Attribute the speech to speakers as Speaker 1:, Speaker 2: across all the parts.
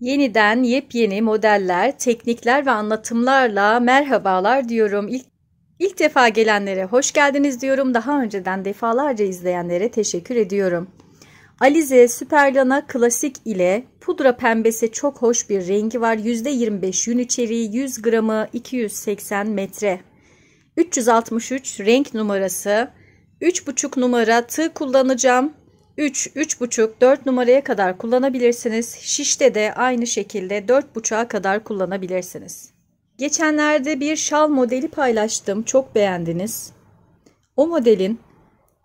Speaker 1: Yeniden yepyeni modeller, teknikler ve anlatımlarla merhabalar diyorum. İlk, ilk defa gelenlere hoş geldiniz diyorum. Daha önceden defalarca izleyenlere teşekkür ediyorum. Alize Süperlana Klasik ile pudra pembesi çok hoş bir rengi var. %25 yün içeriği 100 gramı 280 metre. 363 renk numarası 3,5 numara tığ kullanacağım. 3, 3,5, 4 numaraya kadar kullanabilirsiniz. Şişte de aynı şekilde 4,5'a kadar kullanabilirsiniz. Geçenlerde bir şal modeli paylaştım. Çok beğendiniz. O modelin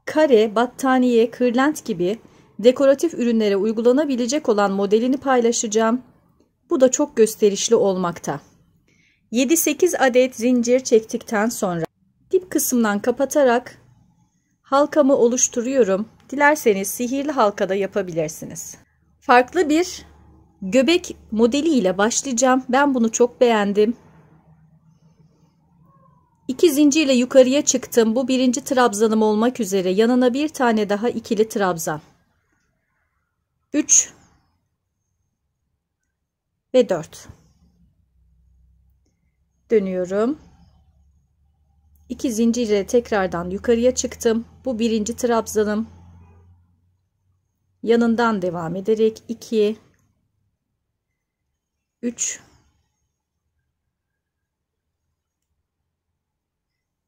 Speaker 1: kare, battaniye, kırlent gibi dekoratif ürünlere uygulanabilecek olan modelini paylaşacağım. Bu da çok gösterişli olmakta. 7-8 adet zincir çektikten sonra dip kısımdan kapatarak halkamı oluşturuyorum. Dilerseniz sihirli halkada yapabilirsiniz. Farklı bir göbek modeli ile başlayacağım. Ben bunu çok beğendim. İki zincirle yukarıya çıktım. Bu birinci trabzanım olmak üzere. Yanına bir tane daha ikili trabzan. 3 ve 4 dönüyorum. 2 zincirle tekrardan yukarıya çıktım. Bu birinci trabzanım yanından devam ederek 2 3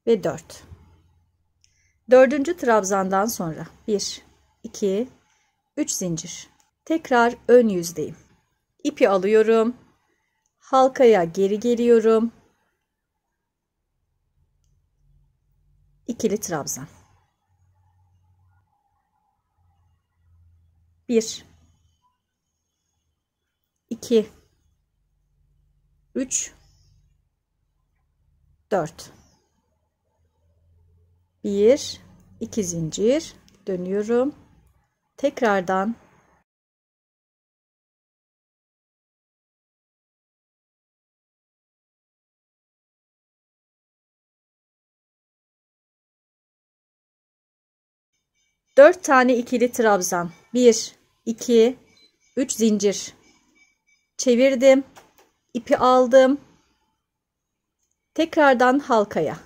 Speaker 1: ve 4 dördüncü trabzandan sonra 1 2 3 zincir tekrar ön yüzdeyim ipi alıyorum halkaya geri geliyorum ikili trabzan 1 2 3 4 1 2 zincir
Speaker 2: dönüyorum tekrardan Dört tane ikili trabzan. Bir, 2 3 zincir çevirdim ipi aldım tekrardan halkaya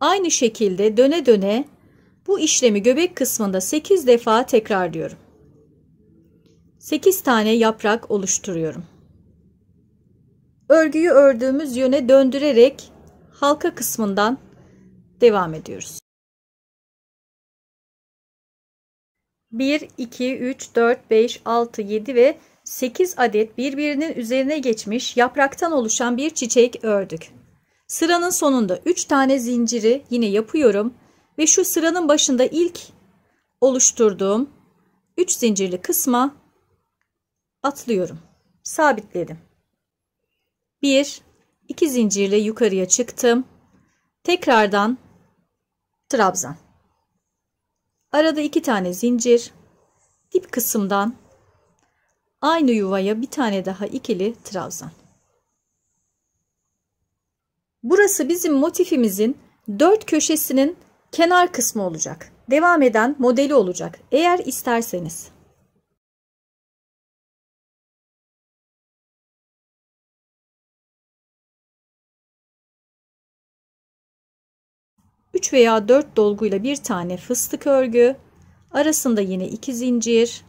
Speaker 2: Aynı şekilde döne döne
Speaker 1: bu işlemi göbek kısmında 8 defa tekrarlıyorum. 8 tane yaprak oluşturuyorum. Örgüyü ördüğümüz yöne döndürerek halka kısmından devam ediyoruz. 1, 2, 3, 4, 5, 6, 7 ve 8 adet birbirinin üzerine geçmiş yapraktan oluşan bir çiçek ördük. Sıranın sonunda 3 tane zinciri yine yapıyorum ve şu sıranın başında ilk oluşturduğum 3 zincirli kısma atlıyorum. Sabitledim. 1 2 zincirle yukarıya çıktım. Tekrardan trabzan. Arada 2 tane zincir. Dip kısımdan aynı yuvaya bir tane daha ikili trabzan. Burası bizim motifimizin dört köşesinin kenar kısmı olacak.
Speaker 2: Devam eden modeli olacak. Eğer isterseniz. Üç veya dört dolguyla bir tane
Speaker 1: fıstık örgü, arasında yine iki zincir,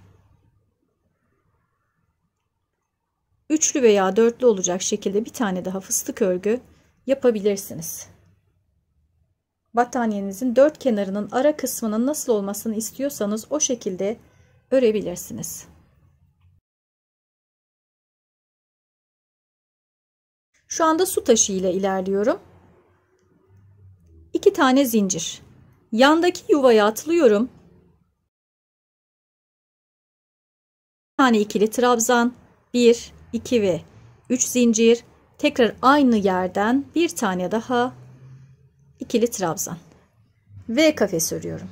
Speaker 1: üçlü veya dörtlü olacak şekilde bir tane daha fıstık örgü yapabilirsiniz battaniyenizin dört kenarının ara
Speaker 2: kısmının nasıl olmasını istiyorsanız o şekilde örebilirsiniz. Şu anda su taşı ile ilerliyorum. 2 tane zincir. Yandaki
Speaker 1: yuvaya atlıyorum. Bir tane ikili trabzan, 1, 2 ve 3 zincir. Tekrar aynı yerden
Speaker 2: bir tane daha ikili trabzan V kafes örüyorum.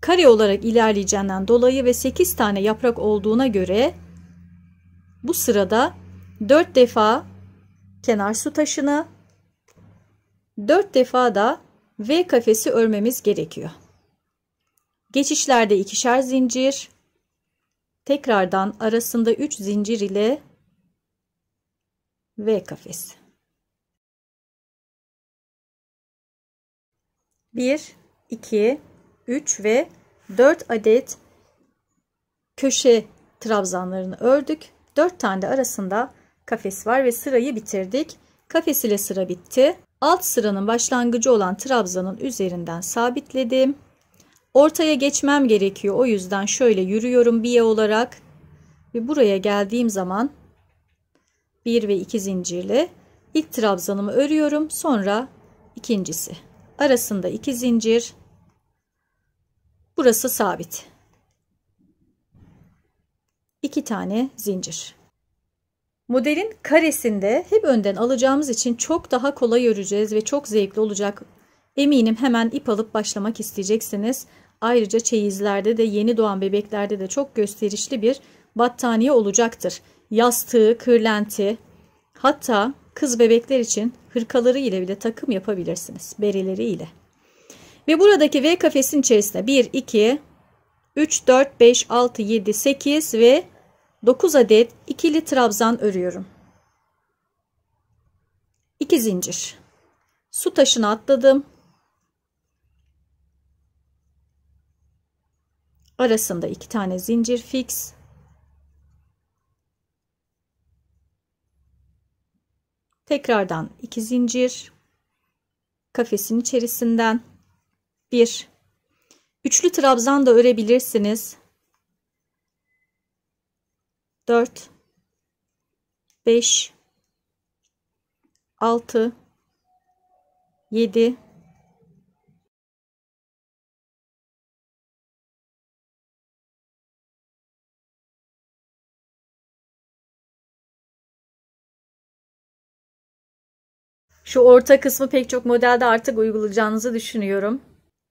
Speaker 2: Kare olarak ilerleyeceğinden dolayı ve 8 tane yaprak olduğuna
Speaker 1: göre bu sırada 4 defa kenar su taşını 4 defa da V kafesi örmemiz gerekiyor. Geçişlerde ikişer zincir.
Speaker 2: Tekrardan arasında 3 zincir ile V kafesi. 1, 2, 3 ve 4 adet köşe
Speaker 1: trabzanlarını ördük. 4 tane de arasında kafes var ve sırayı bitirdik. Kafes ile sıra bitti. Alt sıranın başlangıcı olan trabzanın üzerinden sabitledim. Ortaya geçmem gerekiyor. O yüzden şöyle yürüyorum biye olarak. Ve buraya geldiğim zaman 1 ve 2 zincirle ilk trabzanımı örüyorum. Sonra ikincisi. Arasında 2 zincir. Burası sabit. 2 tane zincir. Modelin karesinde hep önden alacağımız için çok daha kolay öreceğiz ve çok zevkli olacak. Eminim hemen ip alıp başlamak isteyeceksiniz. Ayrıca çeyizlerde de yeni doğan bebeklerde de çok gösterişli bir battaniye olacaktır. Yastığı, kırlenti hatta kız bebekler için hırkaları ile bile takım yapabilirsiniz. Bereleri ile. Ve buradaki V kafesin içerisinde 1, 2, 3, 4, 5, 6, 7, 8 ve 9 adet ikili trabzan örüyorum. 2 zincir. Su taşını atladım. arasında iki tane zincir fix tekrardan iki zincir kafesin içerisinden bir üçlü trabzan da örebilirsiniz 4 5
Speaker 2: 6 7 Şu orta kısmı pek çok modelde artık uygulayacağınızı düşünüyorum.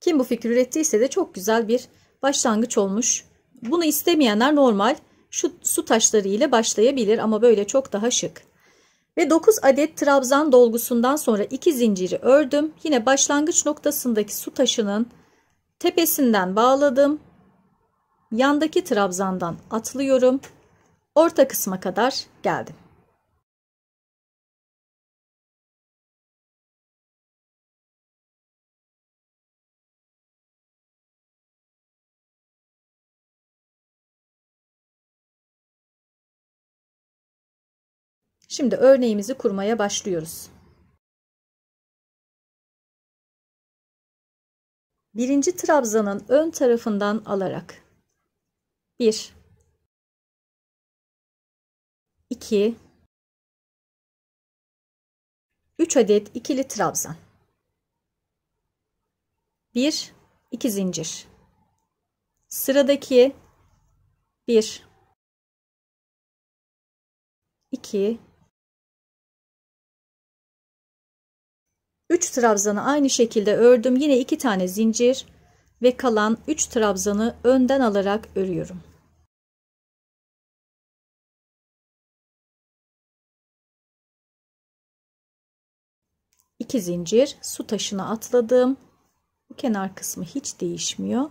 Speaker 2: Kim
Speaker 1: bu fikri ürettiyse de çok güzel bir başlangıç olmuş. Bunu istemeyenler normal şu su taşları ile başlayabilir ama böyle çok daha şık. Ve 9 adet trabzan dolgusundan sonra 2 zinciri ördüm. Yine başlangıç noktasındaki su taşının tepesinden bağladım. Yandaki trabzandan atlıyorum.
Speaker 2: Orta kısma kadar geldim. Şimdi örneğimizi kurmaya başlıyoruz. Birinci trabzanın ön tarafından alarak 1 2 3 adet ikili trabzan 1 2 zincir sıradaki 1 2 3 trabzanı aynı şekilde ördüm. Yine 2 tane zincir ve kalan 3 trabzanı önden alarak örüyorum. İki zincir su taşına atladım. Bu kenar kısmı
Speaker 1: hiç değişmiyor.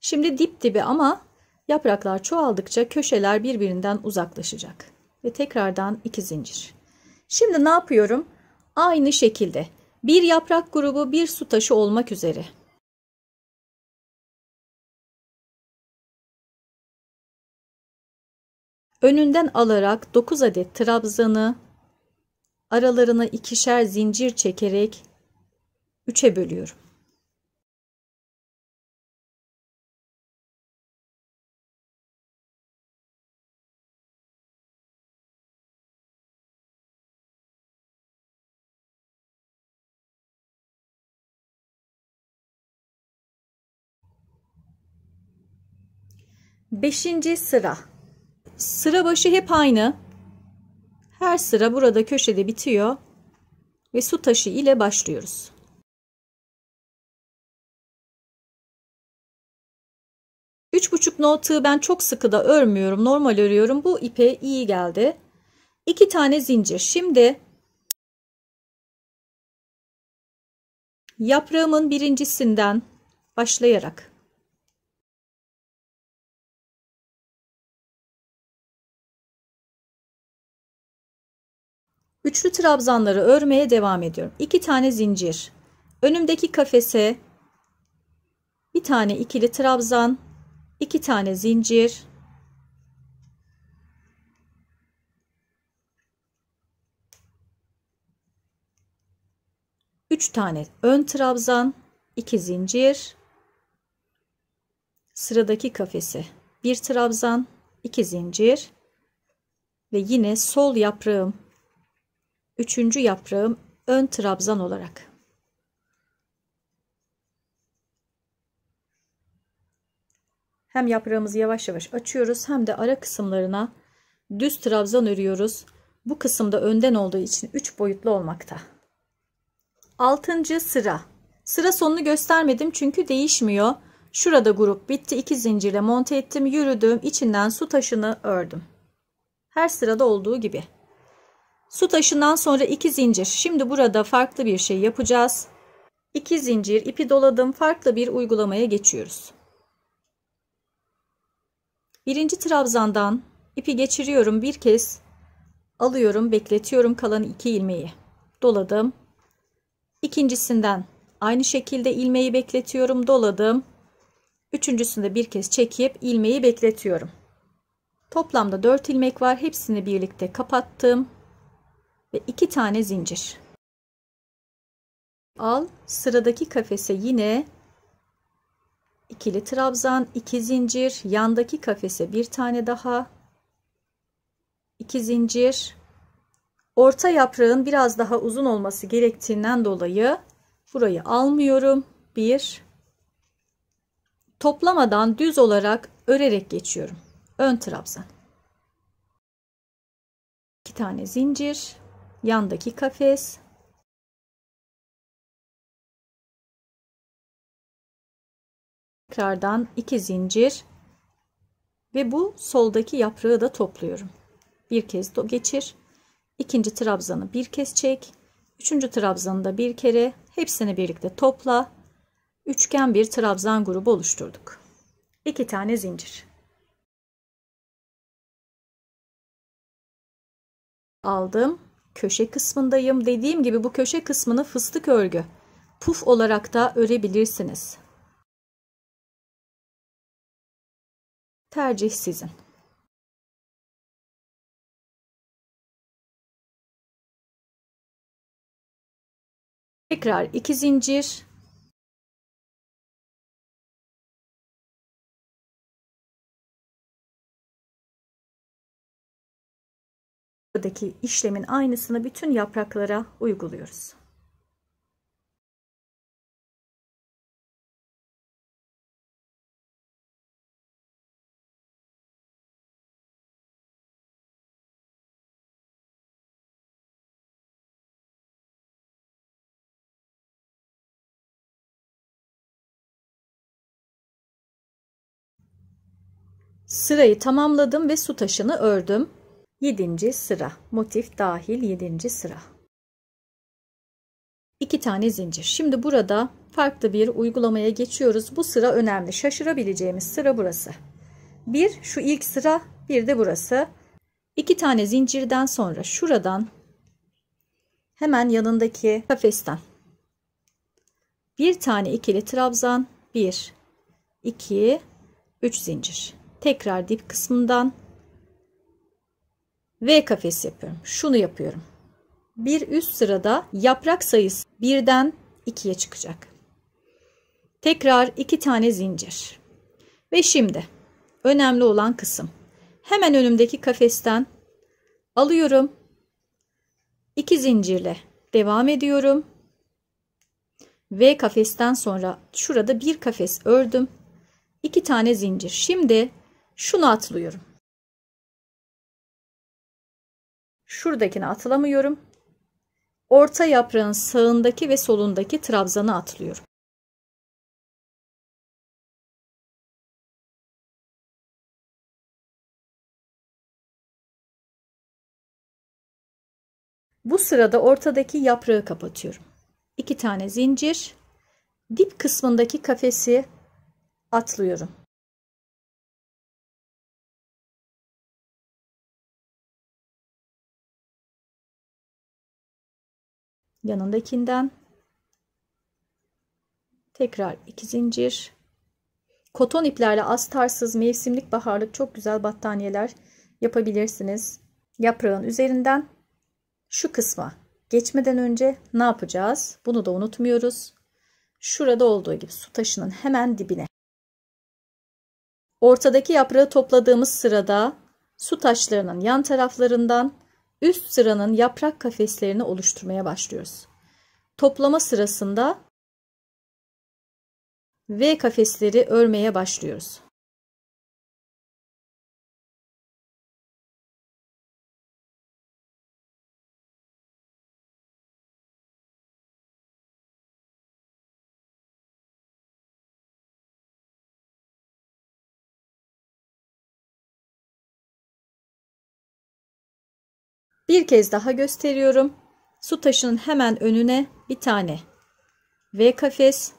Speaker 1: Şimdi dip dibi ama yapraklar çoğaldıkça köşeler birbirinden uzaklaşacak. Ve tekrardan iki zincir. Şimdi ne yapıyorum?
Speaker 2: Aynı şekilde bir yaprak grubu bir su taşı olmak üzere. Önünden alarak 9 adet trabzanı aralarına ikişer zincir çekerek 3'e bölüyorum. Beşinci sıra.
Speaker 1: Sıra başı hep aynı. Her sıra burada köşede bitiyor
Speaker 2: ve su taşı ile başlıyoruz. Üç buçuk notu ben çok sıkı da örmüyorum.
Speaker 1: Normal örüyorum. Bu ipe iyi geldi. İki tane zincir. Şimdi
Speaker 2: yaprağımın birincisinden başlayarak Üçlü trabzanları örmeye devam ediyorum. İki tane zincir. Önümdeki kafese
Speaker 1: bir tane ikili trabzan, iki tane zincir. Üç tane ön trabzan, iki zincir. Sıradaki kafese bir trabzan, iki zincir ve yine sol yaprağım Üçüncü yaprağım ön trabzan olarak. Hem yaprağımızı yavaş yavaş açıyoruz hem de ara kısımlarına düz trabzan örüyoruz. Bu kısımda önden olduğu için 3 boyutlu olmakta. 6. sıra. Sıra sonunu göstermedim çünkü değişmiyor. Şurada grup bitti. 2 zincirle monte ettim. Yürüdüm. içinden su taşını ördüm. Her sırada olduğu gibi. Su taşından sonra iki zincir. Şimdi burada farklı bir şey yapacağız. İki zincir ipi doladım. Farklı bir uygulamaya geçiyoruz. Birinci trabzandan ipi geçiriyorum bir kez. Alıyorum bekletiyorum kalan iki ilmeği. Doladım. İkincisinden aynı şekilde ilmeği bekletiyorum. Doladım. Üçüncüsünde bir kez çekip ilmeği bekletiyorum. Toplamda 4 ilmek var. Hepsini birlikte kapattım ve 2 tane zincir. Al sıradaki kafese yine ikili trabzan, 2 iki zincir, yandaki kafese bir tane daha 2 zincir. Orta yaprağın biraz daha uzun olması gerektiğinden dolayı burayı almıyorum. 1 Toplamadan düz olarak örerek geçiyorum. Ön trabzan.
Speaker 2: 2 tane zincir yandaki kafes tekrardan iki zincir ve bu soldaki yaprağı
Speaker 1: da topluyorum. Bir kez geçir. ikinci trabzanı bir kez çek. Üçüncü trabzanı da bir kere hepsini birlikte topla. Üçgen bir
Speaker 2: trabzan grubu oluşturduk. İki tane zincir. Aldım köşe kısmındayım.
Speaker 1: Dediğim gibi bu köşe kısmını fıstık örgü puf olarak da örebilirsiniz.
Speaker 2: Tercih sizin. Tekrar 2 zincir buradaki işlemin aynısını bütün yapraklara uyguluyoruz. Sırayı tamamladım ve su
Speaker 1: taşını ördüm. 7. sıra. Motif dahil 7. sıra. 2 tane zincir. Şimdi burada farklı bir uygulamaya geçiyoruz. Bu sıra önemli. Şaşırabileceğimiz sıra burası. Bir şu ilk sıra, bir de burası. 2 tane zincirden sonra şuradan hemen yanındaki kafesten bir tane ikili trabzan, bir, iki, üç zincir. Tekrar dip kısmından V kafes yapıyorum. Şunu yapıyorum. Bir üst sırada yaprak sayısı birden ikiye çıkacak. Tekrar iki tane zincir. Ve şimdi önemli olan kısım. Hemen önümdeki kafesten alıyorum. İki zincirle devam ediyorum. V kafesten sonra şurada bir kafes ördüm. İki tane zincir. Şimdi şunu atlıyorum.
Speaker 2: şuradakini atlamıyorum. Orta yaprağın sağındaki ve solundaki trabzanı atlıyorum. Bu sırada ortadaki
Speaker 1: yaprağı kapatıyorum. İki tane zincir, dip kısmındaki kafesi
Speaker 2: atlıyorum. yanındakinden tekrar iki zincir
Speaker 1: koton iplerle astarsız mevsimlik baharlık çok güzel battaniyeler yapabilirsiniz yaprağın üzerinden şu kısma geçmeden önce ne yapacağız bunu da unutmuyoruz şurada olduğu gibi su taşının hemen dibine ortadaki yaprağı topladığımız sırada su taşlarının yan taraflarından üst sıranın yaprak kafeslerini oluşturmaya
Speaker 2: başlıyoruz. Toplama sırasında V kafesleri örmeye başlıyoruz. Bir kez daha gösteriyorum. Su taşının hemen önüne bir tane V kafes.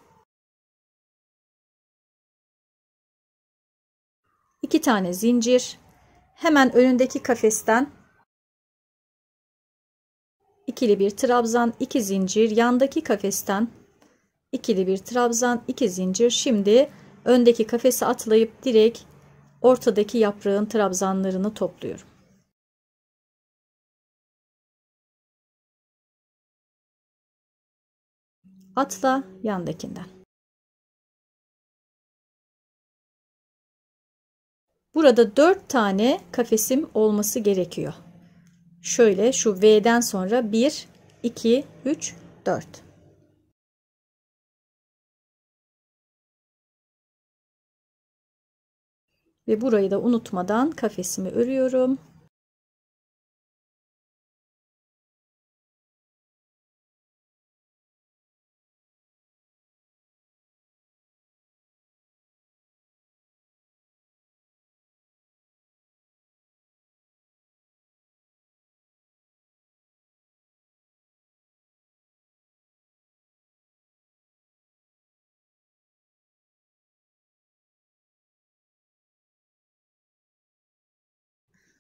Speaker 2: iki tane zincir. Hemen önündeki kafesten ikili bir trabzan,
Speaker 1: iki zincir. Yandaki kafesten ikili bir trabzan, iki zincir. Şimdi
Speaker 2: öndeki kafesi atlayıp direkt ortadaki yaprağın trabzanlarını topluyorum. atla yandakinden. Burada 4 tane kafesim
Speaker 1: olması gerekiyor. Şöyle şu V'den sonra 1, 2,
Speaker 2: 3, 4. Ve burayı da unutmadan kafesimi örüyorum.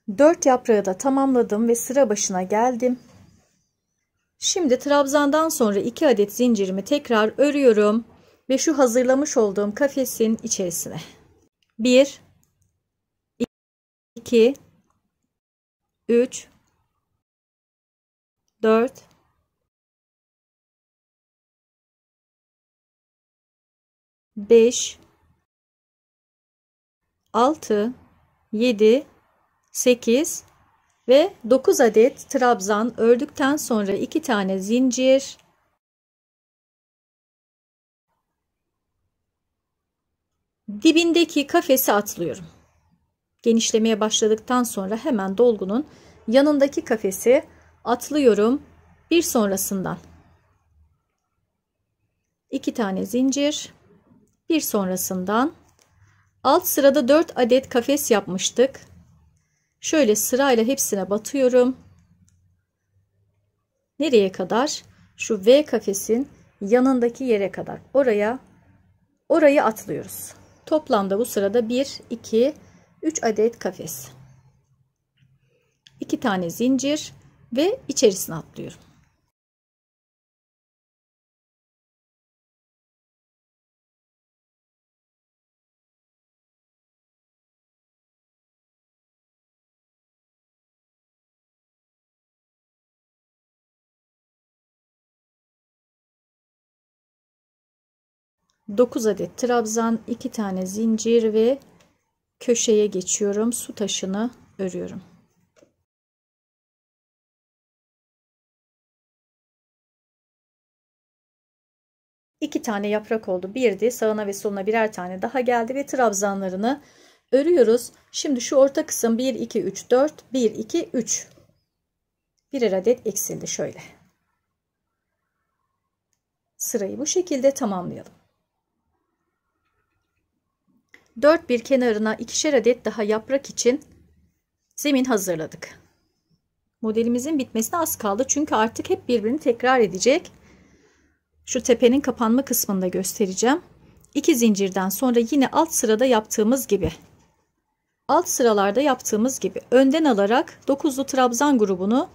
Speaker 2: 4 yaprağı da tamamladım ve sıra başına geldim. Şimdi
Speaker 1: trabzandan sonra 2 adet zincirimi tekrar örüyorum ve şu hazırlamış olduğum kafesin içerisine. 1 2
Speaker 2: 3 4 5 6 7
Speaker 1: 8 ve 9 adet trabzan ördükten sonra 2 tane zincir dibindeki kafesi atlıyorum. Genişlemeye başladıktan sonra hemen dolgunun yanındaki kafesi atlıyorum bir sonrasından. 2 tane zincir bir sonrasından alt sırada 4 adet kafes yapmıştık. Şöyle sırayla hepsine batıyorum. Nereye kadar? Şu V kafesin yanındaki yere kadar. Oraya orayı atlıyoruz. Toplamda bu sırada 1 2 3 adet kafes.
Speaker 2: 2 tane zincir ve içerisine atlıyorum. 9 adet trabzan, 2 tane zincir ve köşeye geçiyorum. Su taşını örüyorum. İki tane yaprak oldu. Birdi. Sağına ve soluna birer
Speaker 1: tane daha geldi ve trabzanlarını örüyoruz. Şimdi şu orta kısım 1 2 3 4 1 2 3 birer adet eksildi şöyle. Sırayı bu şekilde tamamlayalım dört bir kenarına ikişer adet daha yaprak için zemin hazırladık. Modelimizin bitmesine az kaldı çünkü artık hep birbirini tekrar edecek. Şu tepenin kapanma kısmında göstereceğim. İki zincirden sonra yine alt sırada yaptığımız gibi. Alt sıralarda yaptığımız gibi
Speaker 2: önden alarak dokuzlu trabzan grubunu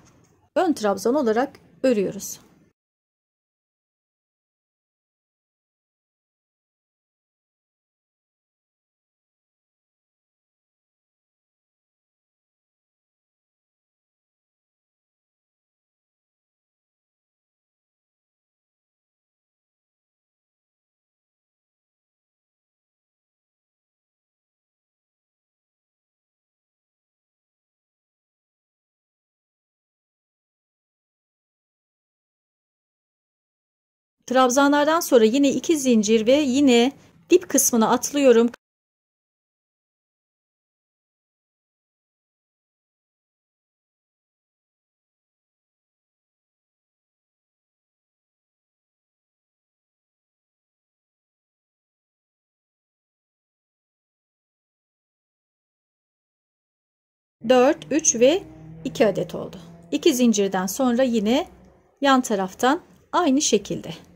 Speaker 2: ön trabzan olarak örüyoruz. Trabzanlardan sonra yine iki zincir ve yine dip kısmına atlıyorum. Dört, üç ve iki adet oldu. İki zincirden sonra yine yan taraftan aynı şekilde.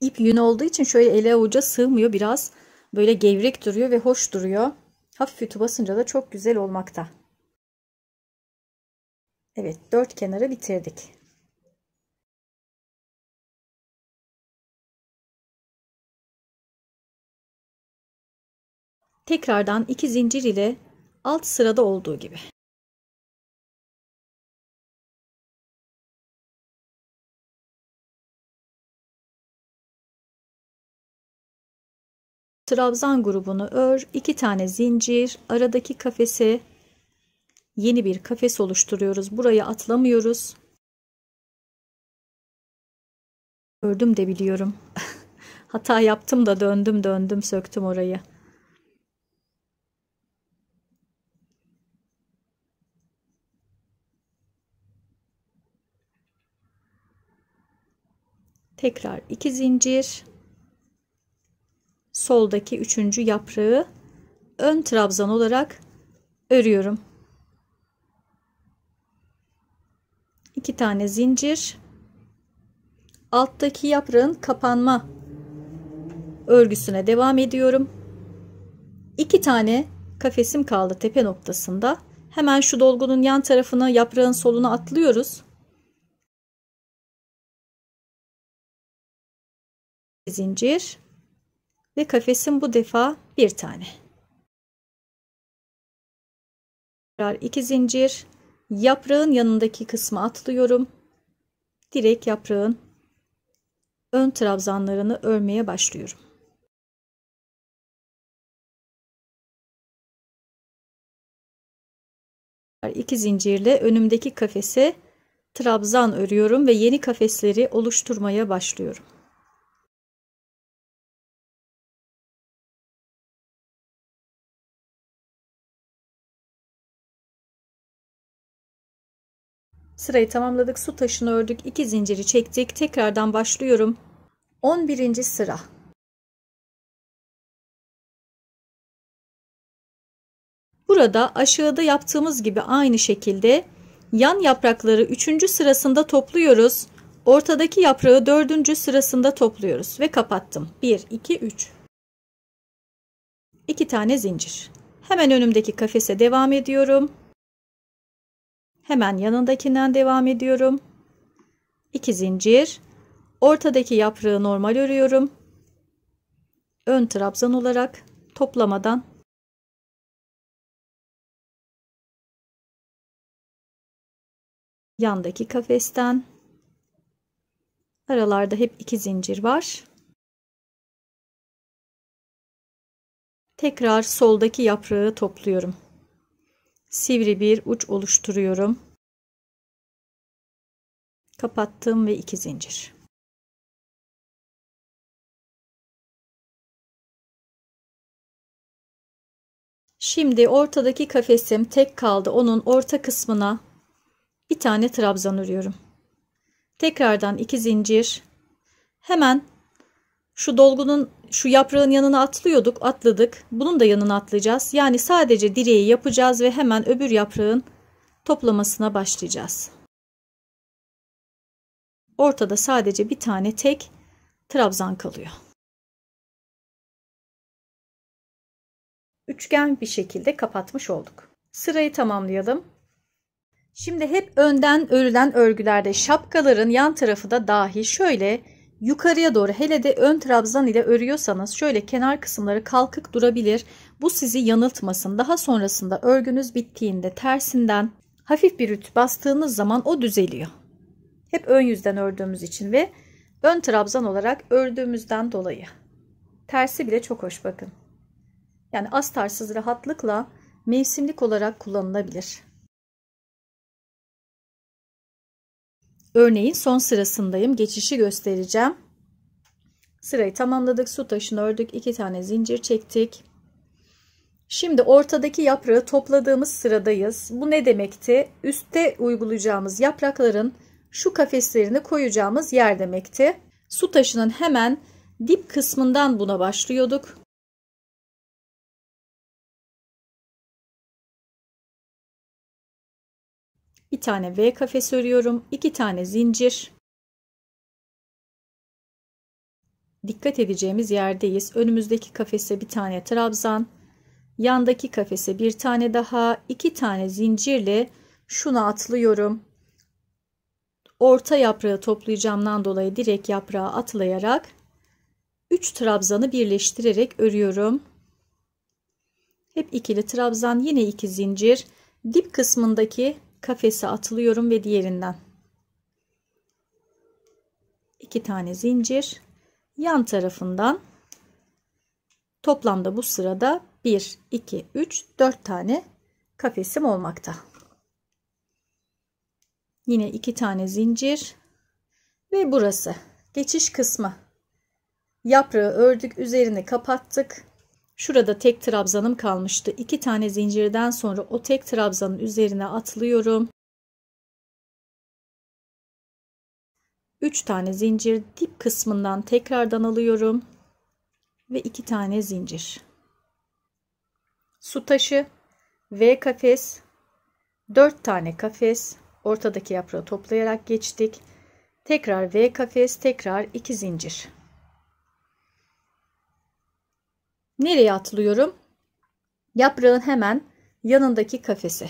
Speaker 2: ip yün olduğu için şöyle ele avuca sığmıyor. Biraz böyle
Speaker 1: gevrek duruyor ve hoş duruyor. Hafif ütü basınca da çok güzel olmakta.
Speaker 2: Evet dört kenarı bitirdik. Tekrardan iki zincir ile alt sırada olduğu gibi. Trabzan grubunu ör, iki tane zincir, aradaki kafese yeni bir
Speaker 1: kafes oluşturuyoruz. Burayı atlamıyoruz. Ördüm de biliyorum. Hata yaptım da döndüm döndüm söktüm orayı. Tekrar iki zincir soldaki üçüncü yaprağı ön trabzan olarak örüyorum. İki tane zincir alttaki yaprağın kapanma örgüsüne devam ediyorum. İki tane kafesim kaldı tepe noktasında. Hemen şu dolgunun
Speaker 2: yan tarafına yaprağın soluna atlıyoruz. Zincir ve kafesin bu defa bir tane. Tekrar iki zincir.
Speaker 1: Yaprağın yanındaki kısmı atlıyorum. Direkt yaprağın
Speaker 2: ön trabzanlarını örmeye başlıyorum. İki zincirle önümdeki kafese trabzan örüyorum ve yeni kafesleri oluşturmaya başlıyorum. Sırayı tamamladık. Su taşını ördük. iki zinciri çektik. Tekrardan başlıyorum. 11. sıra. Burada aşağıda yaptığımız gibi aynı
Speaker 1: şekilde yan yaprakları 3. sırasında topluyoruz. Ortadaki yaprağı 4. sırasında topluyoruz ve kapattım. 1 2 3 2 tane zincir. Hemen önümdeki kafese devam ediyorum. Hemen yanındakinden devam ediyorum. 2 zincir.
Speaker 2: Ortadaki yaprağı normal örüyorum. Ön trabzan olarak toplamadan yandaki kafesten aralarda hep iki zincir var.
Speaker 1: Tekrar soldaki yaprağı topluyorum sivri bir uç
Speaker 2: oluşturuyorum. Kapattım ve iki zincir. Şimdi ortadaki kafesim tek kaldı. Onun orta
Speaker 1: kısmına bir tane trabzan örüyorum. Tekrardan iki zincir. Hemen şu dolgunun şu yaprağın yanına atlıyorduk atladık. Bunun da yanına atlayacağız. Yani sadece direği yapacağız ve hemen öbür yaprağın
Speaker 2: toplamasına başlayacağız. Ortada sadece bir tane tek trabzan kalıyor.
Speaker 1: Üçgen bir şekilde kapatmış olduk. Sırayı tamamlayalım. Şimdi hep önden örülen örgülerde şapkaların yan tarafı da dahi şöyle Yukarıya doğru hele de ön trabzan ile örüyorsanız şöyle kenar kısımları kalkık durabilir. Bu sizi yanıltmasın. Daha sonrasında örgünüz bittiğinde tersinden hafif bir ütü bastığınız zaman o düzeliyor. Hep ön yüzden ördüğümüz için ve ön trabzan olarak ördüğümüzden dolayı. Tersi bile çok hoş bakın. Yani astarsız rahatlıkla mevsimlik olarak kullanılabilir. örneğin son sırasındayım. Geçişi göstereceğim. Sırayı tamamladık. Su taşını ördük. 2 tane zincir çektik. Şimdi ortadaki yaprağı topladığımız sıradayız. Bu ne demekti? Üste uygulayacağımız yaprakların şu kafeslerini koyacağımız yer demekti.
Speaker 2: Su taşının hemen dip kısmından buna başlıyorduk. Bir tane V kafes örüyorum. 2 tane zincir.
Speaker 1: Dikkat edeceğimiz yerdeyiz. Önümüzdeki kafese bir tane trabzan. Yandaki kafese bir tane daha. 2 tane zincirle şuna atlıyorum. Orta yaprağı toplayacağımdan dolayı direkt yaprağa atlayarak 3 trabzanı birleştirerek örüyorum. Hep ikili trabzan yine 2 zincir. Dip kısmındaki kafese atılıyorum ve diğerinden iki tane zincir yan tarafından toplamda bu sırada 1 2 3 4 tane kafesim olmakta yine iki tane zincir ve burası geçiş kısmı yaprağı ördük üzerine kapattık Şurada tek trabzanım kalmıştı. İki tane zincirden sonra o tek trabzanın üzerine atlıyorum. Üç tane zincir dip kısmından tekrardan alıyorum ve iki tane zincir. Su taşı, V kafes, dört tane kafes, ortadaki yaprağı toplayarak geçtik. Tekrar V kafes, tekrar 2 zincir. Nereye
Speaker 2: atlıyorum? Yaprağın hemen yanındaki kafese.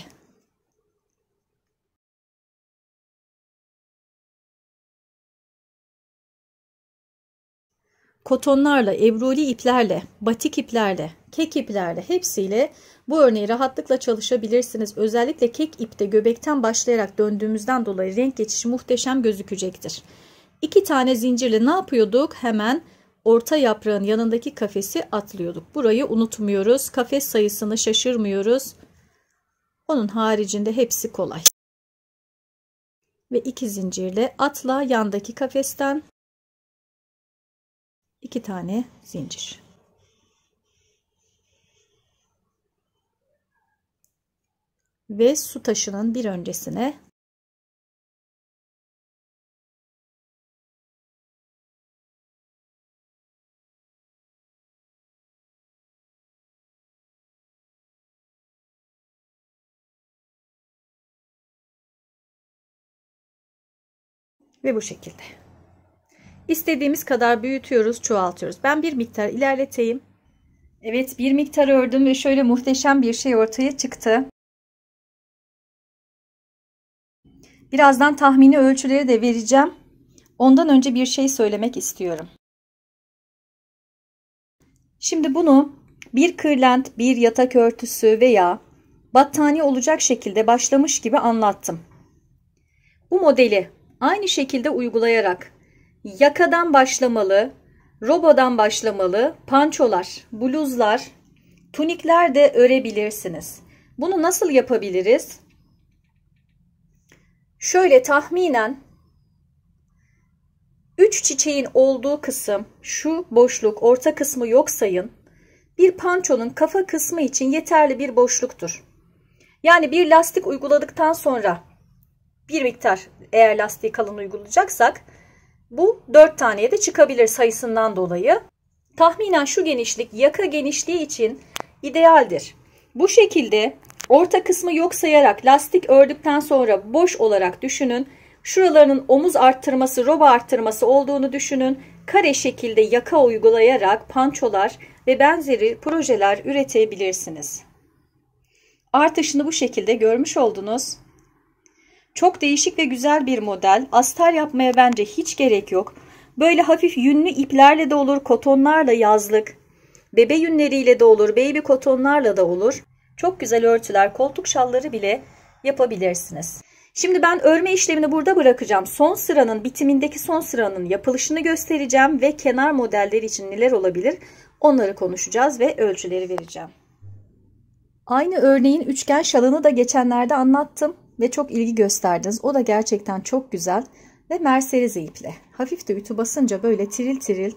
Speaker 2: kotonlarla, ebruli iplerle, batik iplerle,
Speaker 1: kek iplerle hepsiyle bu örneği rahatlıkla çalışabilirsiniz. Özellikle kek ipte göbekten başlayarak döndüğümüzden dolayı renk geçişi muhteşem gözükecektir. İki tane zincirle ne yapıyorduk? Hemen orta yaprağın yanındaki kafesi atlıyorduk. Burayı unutmuyoruz. Kafes sayısını şaşırmıyoruz. Onun haricinde hepsi kolay.
Speaker 2: Ve iki zincirle atla yandaki kafesten iki tane zincir. Ve su taşının bir öncesine Ve bu şekilde.
Speaker 1: İstediğimiz kadar büyütüyoruz, çoğaltıyoruz. Ben bir miktar ilerleteyim. Evet bir miktar ördüm ve şöyle muhteşem bir şey ortaya çıktı. Birazdan tahmini ölçüleri de vereceğim. Ondan önce bir şey söylemek istiyorum. Şimdi bunu bir kırlent, bir yatak örtüsü veya battaniye olacak şekilde başlamış gibi anlattım. Bu modeli aynı şekilde uygulayarak yakadan başlamalı, robodan başlamalı, pançolar, bluzlar, tunikler de örebilirsiniz. Bunu nasıl yapabiliriz? Şöyle tahminen üç çiçeğin olduğu kısım şu boşluk orta kısmı yok sayın. Bir pançonun kafa kısmı için yeterli bir boşluktur. Yani bir lastik uyguladıktan sonra bir miktar eğer lastiği kalın uygulayacaksak bu 4 taneye de çıkabilir sayısından dolayı. Tahminen şu genişlik yaka genişliği için idealdir. Bu şekilde orta kısmı yok sayarak lastik ördükten sonra boş olarak düşünün. Şuralarının omuz arttırması, roba arttırması olduğunu düşünün. Kare şekilde yaka uygulayarak pançolar ve benzeri projeler üretebilirsiniz. Artışını bu şekilde görmüş oldunuz. Çok değişik ve güzel bir model. Astar yapmaya bence hiç gerek yok. Böyle hafif yünlü iplerle de olur, kotonlarla yazlık. Bebe yünleriyle de olur, baby kotonlarla da olur. Çok güzel örtüler, koltuk şalları bile yapabilirsiniz. Şimdi ben örme işlemini burada bırakacağım. Son sıranın bitimindeki son sıranın yapılışını göstereceğim ve kenar modelleri için neler olabilir onları konuşacağız ve ölçüleri vereceğim. Aynı örneğin üçgen şalını da geçenlerde anlattım ve çok ilgi gösterdiniz. O da gerçekten çok güzel ve merserize iple. Hafif de ütü basınca böyle tiril tiril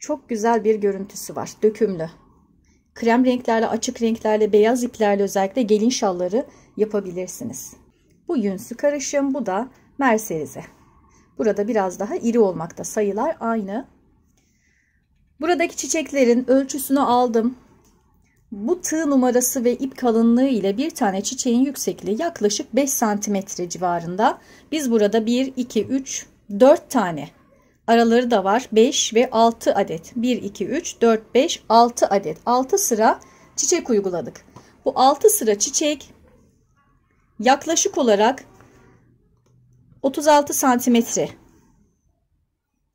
Speaker 1: çok güzel bir görüntüsü var. Dökümlü. Krem renklerle, açık renklerle, beyaz iplerle özellikle gelin şalları yapabilirsiniz. Bu yünsü karışım, bu da merserize. Burada biraz daha iri olmakta sayılar aynı. Buradaki çiçeklerin ölçüsünü aldım. Bu tığ numarası ve ip kalınlığı ile bir tane çiçeğin yüksekliği yaklaşık 5 santimetre civarında. Biz burada 1, 2, 3, 4 tane araları da var 5 ve 6 adet 1 2 3 4 5 6 adet 6 sıra çiçek uyguladık bu 6 sıra çiçek yaklaşık olarak 36 santimetre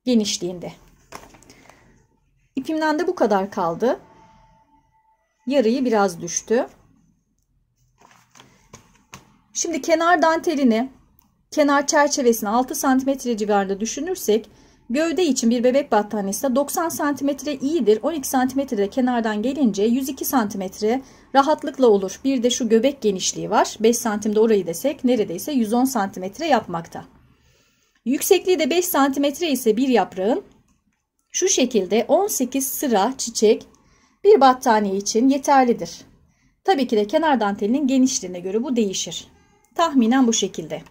Speaker 1: genişliğinde İpimden de bu kadar kaldı Yarıyı biraz düştü. Şimdi kenar dantelini kenar çerçevesini 6 cm civarında düşünürsek gövde için bir bebek battaniyesi 90 cm iyidir. 12 cm de kenardan gelince 102 cm rahatlıkla olur. Bir de şu göbek genişliği var. 5 cm'de orayı desek neredeyse 110 cm yapmakta. Yüksekliği de 5 cm ise bir yaprağın şu şekilde 18 sıra çiçek bir battaniye için yeterlidir. Tabii ki de kenar dantelinin genişliğine göre bu değişir. Tahminen bu şekilde.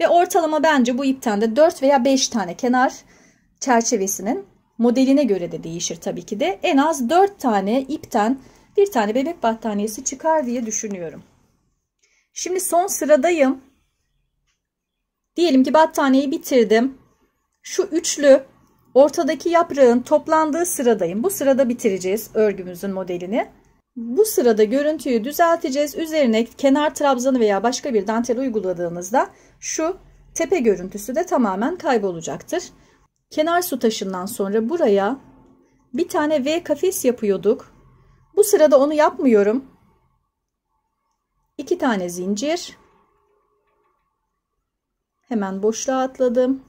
Speaker 1: Ve ortalama bence bu ipten de 4 veya 5 tane kenar çerçevesinin modeline göre de değişir tabii ki de. En az 4 tane ipten bir tane bebek battaniyesi çıkar diye düşünüyorum. Şimdi son sıradayım. Diyelim ki battaniyeyi bitirdim. Şu üçlü ortadaki yaprağın toplandığı sıradayım. Bu sırada bitireceğiz örgümüzün modelini. Bu sırada görüntüyü düzelteceğiz. Üzerine kenar trabzanı veya başka bir dantel uyguladığınızda şu tepe görüntüsü de tamamen kaybolacaktır. Kenar su taşından sonra buraya bir tane V kafes yapıyorduk. Bu sırada onu yapmıyorum. 2 tane zincir. Hemen boşluğa atladım.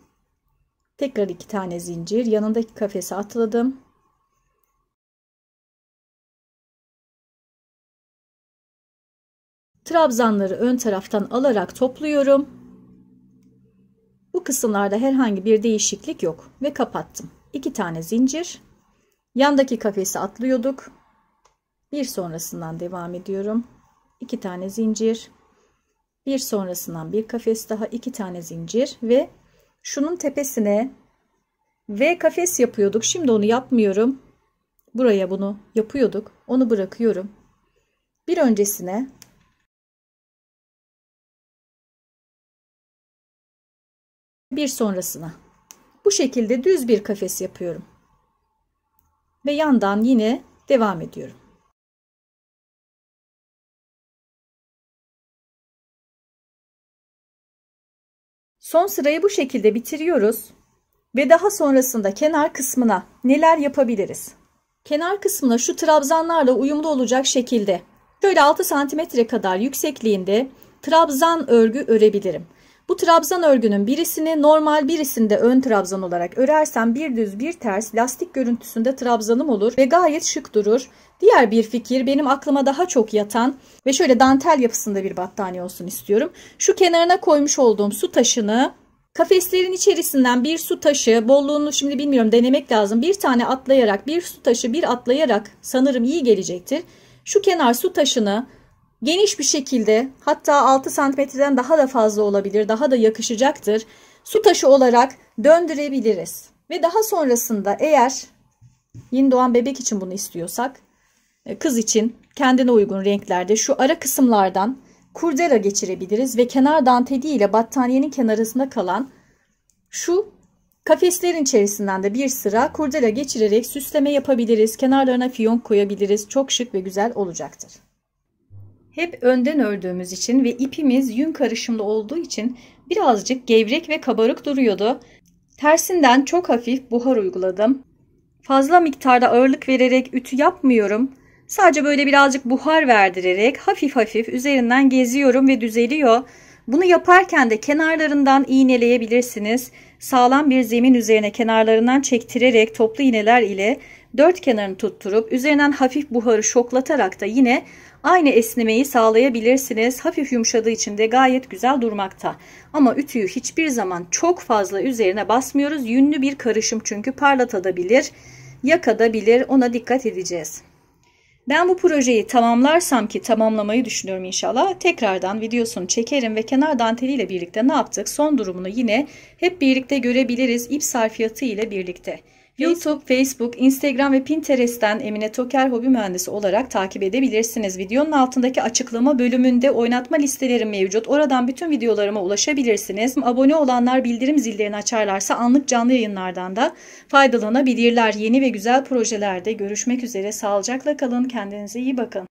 Speaker 1: Tekrar iki tane
Speaker 2: zincir. Yanındaki kafese atladım. Trabzanları ön taraftan alarak
Speaker 1: topluyorum. Bu kısımlarda herhangi bir değişiklik yok ve kapattım. İki tane zincir. Yandaki kafesi atlıyorduk. Bir sonrasından devam ediyorum. İki tane zincir. Bir sonrasından bir kafes daha iki tane zincir ve şunun tepesine V kafes yapıyorduk. Şimdi onu yapmıyorum. Buraya bunu yapıyorduk. Onu
Speaker 2: bırakıyorum. Bir öncesine bir sonrasına. Bu şekilde düz bir kafes yapıyorum. Ve yandan yine devam ediyorum. Son sırayı bu şekilde bitiriyoruz. Ve daha
Speaker 1: sonrasında kenar kısmına neler yapabiliriz? Kenar kısmına şu trabzanlarla uyumlu olacak şekilde şöyle 6 cm kadar yüksekliğinde trabzan örgü örebilirim. Bu trabzan örgünün birisini normal birisinde ön trabzan olarak örersem bir düz bir ters lastik görüntüsünde trabzanım olur ve gayet şık durur. Diğer bir fikir benim aklıma daha çok yatan ve şöyle dantel yapısında bir battaniye olsun istiyorum. Şu kenarına koymuş olduğum su taşını Kafeslerin içerisinden bir su taşı, bolluğunu şimdi bilmiyorum denemek lazım. Bir tane atlayarak, bir su taşı bir atlayarak sanırım iyi gelecektir. Şu kenar su taşını geniş bir şekilde hatta 6 santimetreden daha da fazla olabilir, daha da yakışacaktır. Su taşı olarak döndürebiliriz. Ve daha sonrasında eğer yeni doğan bebek için bunu istiyorsak e, kız için kendine uygun renklerde şu ara kısımlardan kurdela geçirebiliriz ve kenar danteli ile battaniyenin kenarında kalan şu kafeslerin içerisinden de bir sıra kurdela geçirerek süsleme yapabiliriz. Kenarlarına fiyonk koyabiliriz. Çok şık ve güzel olacaktır. Hep önden ördüğümüz için ve ipimiz yün karışımlı olduğu için birazcık gevrek ve kabarık duruyordu. Tersinden çok hafif buhar uyguladım. Fazla miktarda ağırlık vererek ütü yapmıyorum. Sadece böyle birazcık buhar verdirerek hafif hafif üzerinden geziyorum ve düzeliyor. Bunu yaparken de kenarlarından iğneleyebilirsiniz. Sağlam bir zemin üzerine kenarlarından çektirerek toplu iğneler ile dört kenarını tutturup üzerinden hafif buharı şoklatarak da yine Aynı esnemeyi sağlayabilirsiniz. Hafif yumuşadığı için de gayet güzel durmakta. Ama ütüyü hiçbir zaman çok fazla üzerine basmıyoruz. Yünlü bir karışım çünkü parlatabilir, yakadabilir. Ona dikkat edeceğiz. Ben bu projeyi tamamlarsam ki tamamlamayı düşünüyorum inşallah. Tekrardan videosunu çekerim ve kenar danteliyle birlikte ne yaptık? Son durumunu yine hep birlikte görebiliriz. İp sarfiyatı ile birlikte. YouTube, Facebook, Instagram ve Pinterest'ten Emine Toker Hobi Mühendisi olarak takip edebilirsiniz. Videonun altındaki açıklama bölümünde oynatma listelerim mevcut. Oradan bütün videolarıma ulaşabilirsiniz. Abone olanlar bildirim zillerini açarlarsa anlık canlı yayınlardan da
Speaker 2: faydalanabilirler. Yeni ve güzel projelerde görüşmek üzere. Sağlıcakla kalın. Kendinize iyi bakın.